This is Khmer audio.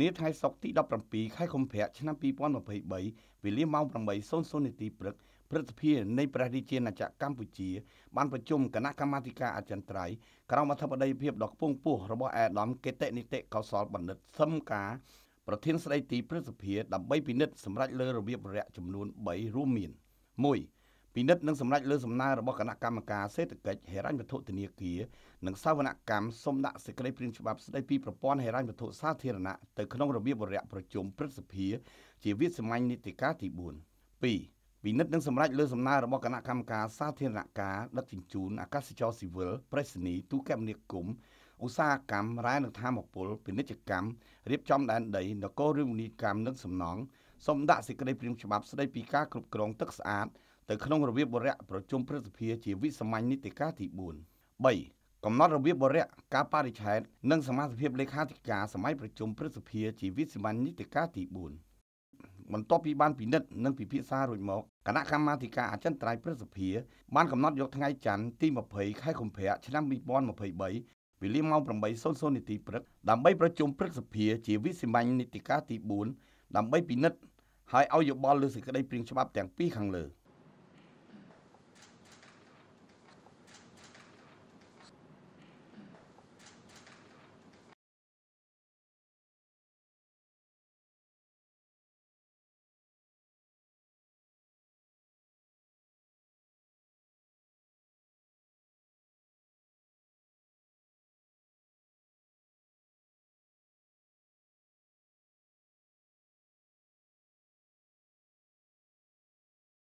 នាថ្ងៃសុក្រទី17ខែកុម្ភៈឆ្នាំ2023វេលាម៉ោង8:00នាទីព្រឹកព្រឹទ្ធសភានៃព្រះរាជាណាចក្រកម្ពុជា បានប្រជុំគណៈកម្មាធិការអចិន្ត្រៃយ៍ក្រោមអធិបតីភាពដ៏ខ្ពង់ខ្ពស់របស់អេដាមកេតិនីតិកោសលបណ្ឌិតសឹមការប្រធានស្ដីទីព្រឹទ្ធសភាដើម្បីពិនិត្យសម្រេចលើរបៀបវរៈចំនួន3រួមមាន1ពិនិត្យនិងសម្រេចលើសំណើរបស់គណៈកម្មការសេដ្ឋកិច្ចហិរញ្ញវត្ថុធនាគារនិងសាវនកម្មសូមដាក់សេចក្តីព្រាងច្បាប់ស្តីពីប្រព័ន្ធហិរញ្ញវត្ថុសាធារណៈទៅក្នុងរបៀបវរៈប្រជុំព្រឹទ្ធសភាជាវិសាមញ្ញនីតិកាលទី4 2ពិនិត្យនិងសម្រេចលើសំណើរបស់គណៈកម្មការសាធារណការដឹកជញ្ជូនអាកាសចរស៊ីវិលប្រេសនីទូកមនាគមន៍ឧស្សាហកម្មរ៉ែនិងធម្មពលពាណិជ្ជកម្មរៀបចំដែនដីនគររាជធានីកម្មនិងសំណង់សូមដាក់សេចក្តីព្រាងច្បាប់ស្តីពីការគ្រប់គ្រងទឹកស្អាតទៅក្នុងរបៀបបរិយប្រជុំព្រឹទ្ធសភាជាវិសាមញ្ញនីតិកាលទី4 3កំណត់របៀបបរិយការបរិច្ឆេទនិង សមាជិកលេខាធិការសម័យប្រជុំព្រឹទ្ធសភាជាវិសាមញ្ញនីតិកាលទី4បន្ទាប់ពីបានពិនិត្យនិងពិភាក្សារួចមកគណៈកម្មាធិការអចិន្ត្រៃយ៍ព្រឹទ្ធសភាបានកំណត់យក ថ្ងៃច័ន្ទទី20ខែកុម្ភៈឆ្នាំ2023េលាម៉ោង8:00នាទីព្រឹកដើម្បីប្រជុំព្រឹទ្ធសភាជាវិសាមញ្ញនីតិកាលទី4ដើម្បីពិនិត្យហើយឲ្យយោបល់លើសេចក្តីព្រៀងច្បាប់ទាំងពីរខាងលើ។